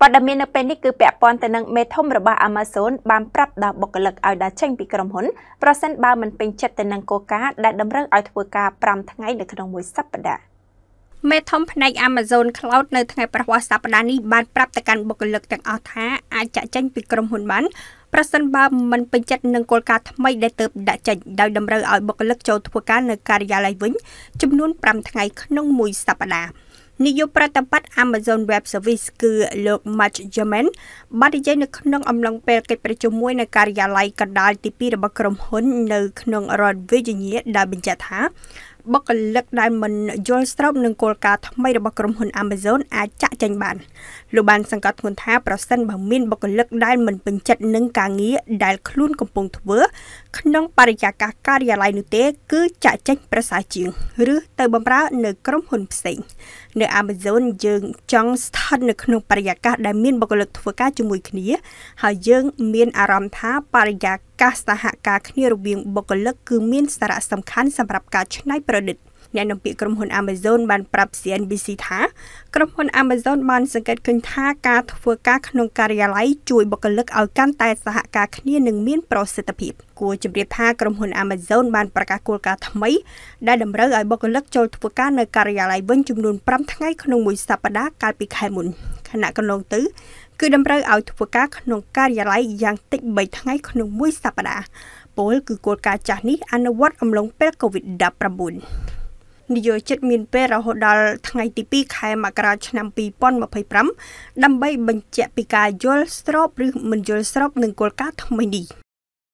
ព័ត៌មាននៅពេលនេះគឺពាក់ព័ន្ធទៅនឹងមេធំរបស់ Amazon បានប្រាប់ដល់បុគ្គលិកឲ្យដើរចេញពីក្រុមហ៊ុនប្រសិនបើមិនពេញចិត្តទៅនឹងគោលការណ៍ដែលតម្រូវឲ្យធ្វើការ5ថ្ងៃនៅក្នុងមួយសប្តាហ៍មេធំផ្នែក Amazon Cloud នៅថ្ងៃប្រហ័សសប្តាហ៍នេះបានប្រាប់ទៅកាន់បុគ្គលិកទាំងអស់ថាអាចចាក់ចេញពីក្រុមហ៊ុនបានប្រសិនបើមិនពេញចិត្តនឹងគោលការណ៍ថ្មីដែលទើបដាក់ចេញដោយតម្រូវឲ្យបុគ្គលិកចូលធ្វើការនៅការិយាល័យវិញចំនួន5ថ្ងៃក្នុងមួយសប្តាហ៍នាយកប្រតិបត្តិ Amazon Web Service គឺលោក Matt Jaman បាននិយាយនៅក្នុងអំឡុងពេលកិច្ចប្រជុំមួយនៅការិយាល័យកណ្ដាលទី2របស់ក្រុមហ៊ុននៅក្នុង រដ្ឋ Virginia ដែលបញ្ជាក់ថាបុគ្គលិកដែលមិនយល់ស្របនឹងគោលការណ៍ថ្មីរបស់ក្រុមហ៊ុន Amazon អាចចាក់ចែងបានលោកបានសង្កត់ធ្ងន់ថាប្រសិនបើមានបុគ្គលិកដែលមិនពេញចិត្តនឹងការងារដែលខ្លួនកំពុងធ្វើក្នុងបរិយាកាសការិយាល័យនោះទេ គឺចាក់ចែងប្រសើរជាងឬទៅបម្រើនៅក្រុមហ៊ុនផ្សេងនៅ Amazon យើងចង់ស្ថិតនៅក្នុងបរិយាកាសដែលមានបុគ្គលិកធ្វើការជាមួយគ្នាហើយយើងមានអារម្មណ៍ថាបរិយាការសហការគ្នារវាងបុគ្គលិកគឺមានសារៈសំខាន់សម្រាប់ការច្នៃប្រឌិតអ្នកនាំពាក្យក្រុមហ៊ុន Amazon បានប្រាប់ CNBC ថាក្រុមហ៊ុន Amazon បានសង្កេតឃើញថាការធ្វើការក្នុងការិយាល័យជួយបុគ្គលិកឲ្យកាន់តែ សហការគ្នានិងមានប្រសិទ្ធភាពគួរជម្រាបថាក្រុមហ៊ុន Amazon បានប្រកាសគោលការណ៍ថ្មីដែលតម្រូវឲ្យបុគ្គលិកចូលធ្វើការនៅការិយាល័យវិញចំនួន5ថ្ងៃក្នុងមួយសប្តាហ៍កាលពីខែមុនខណៈកន្លងទៅគឺតម្រូវឲ្យធ្វើការក្នុង ការិយាល័យយ៉ាងតិច3ថ្ងៃក្នុងមួយសប្តាហ៍ពលគឺគោលការណ៍ចាស់នេះអនុវត្តអំឡុងពេល COVID-19 នយោជិតមានពេលរហូតដល់ថ្ងៃទី2ខែមករាឆ្នាំ2025ដើម្បីបញ្ជាក់ពីការយល់ស្រប ឬ មិនយល់ស្របនឹងគោលការណ៍ថ្មីនេះ